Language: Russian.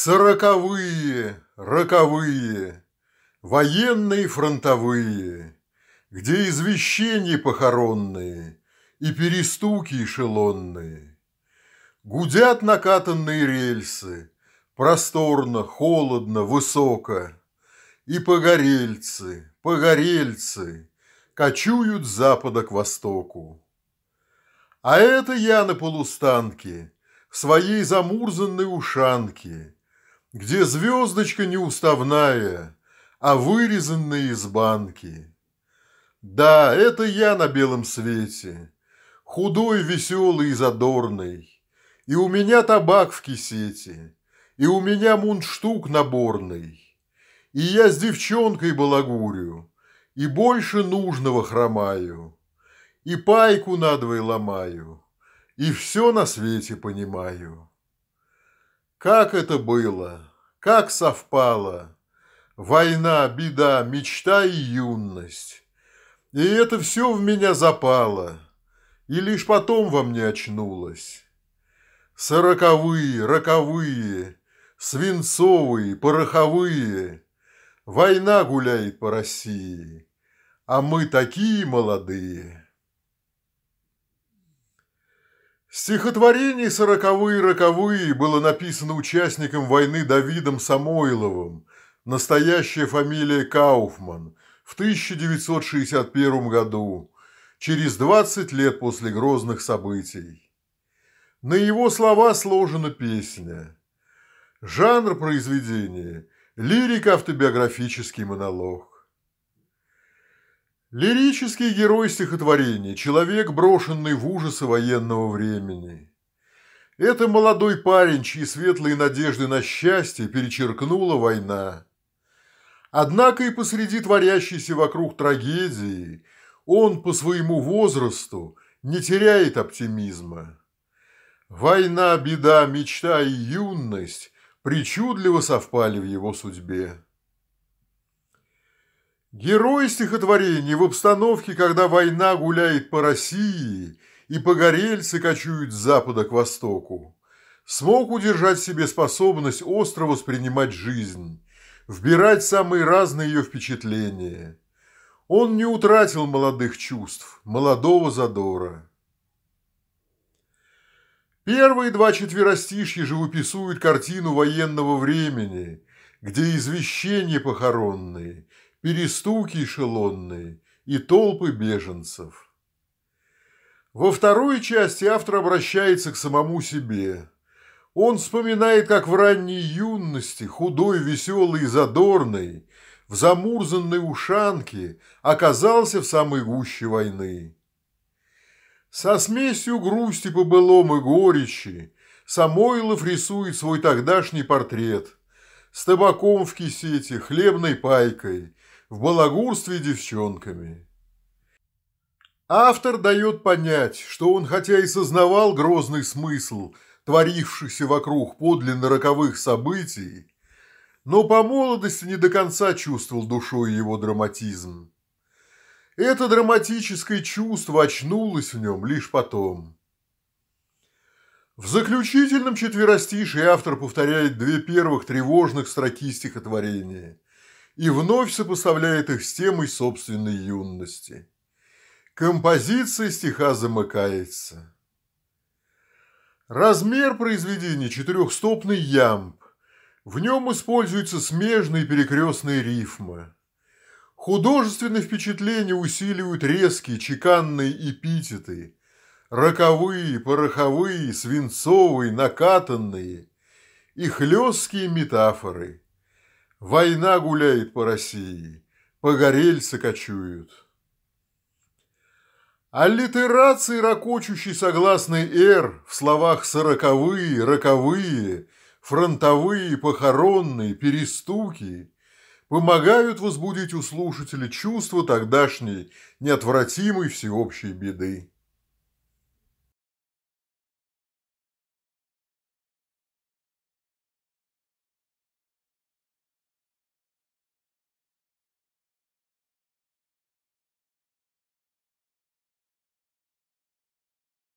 Сороковые, роковые, военные фронтовые, Где извещения похоронные и перестуки эшелонные. Гудят накатанные рельсы, просторно, холодно, высоко, И погорельцы, погорельцы кочуют с запада к востоку. А это я на полустанке, в своей замурзанной ушанке – где звездочка неуставная, а вырезанные из банки. Да, это я на белом свете, худой, веселый и задорный, и у меня табак в кисете, и у меня мундштук наборный, и я с девчонкой балагурю, и больше нужного хромаю, и пайку надвое ломаю, и все на свете понимаю. Как это было? Как совпало? Война, беда, мечта и юность. И это все в меня запало, и лишь потом во мне очнулось. Сороковые, роковые, свинцовые, пороховые. Война гуляет по России, а мы такие молодые. Стихотворений «Сороковые роковые» было написано участником войны Давидом Самойловым, настоящая фамилия Кауфман, в 1961 году, через 20 лет после грозных событий. На его слова сложена песня. Жанр произведения – лирико-автобиографический монолог. Лирический герой стихотворения, человек, брошенный в ужасы военного времени. Это молодой парень, чьи светлые надежды на счастье перечеркнула война. Однако и посреди творящейся вокруг трагедии он по своему возрасту не теряет оптимизма. Война, беда, мечта и юность причудливо совпали в его судьбе. Герой стихотворений в обстановке, когда война гуляет по России и погорельцы кочуют с запада к востоку, смог удержать в себе способность остро воспринимать жизнь, вбирать самые разные ее впечатления. Он не утратил молодых чувств, молодого задора. Первые два четверостишья живописуют картину военного времени, где извещения похоронные – перестуки эшелонные и толпы беженцев. Во второй части автор обращается к самому себе. Он вспоминает, как в ранней юности, худой, веселый и задорный, в замурзанной ушанке оказался в самой гуще войны. Со смесью грусти по былому и горечи Самойлов рисует свой тогдашний портрет с табаком в кисете, хлебной пайкой в балагурстве девчонками. Автор дает понять, что он хотя и сознавал грозный смысл творившихся вокруг подлинно роковых событий, но по молодости не до конца чувствовал душой его драматизм. Это драматическое чувство очнулось в нем лишь потом. В заключительном четверостишии автор повторяет две первых тревожных строки стихотворения – и вновь сопоставляет их с темой собственной юности. Композиция стиха замыкается. Размер произведения четырехстопный ямб. В нем используются смежные перекрестные рифмы. Художественные впечатления усиливают резкие чеканные эпитеты – роковые, пороховые, свинцовые, накатанные – и хлесткие метафоры – Война гуляет по России, погорельцы кочуют. Аллитерации, ракочущий согласный «р» в словах «сороковые», «роковые», «фронтовые», «похоронные», «перестуки» помогают возбудить у слушателя чувство тогдашней неотвратимой всеобщей беды.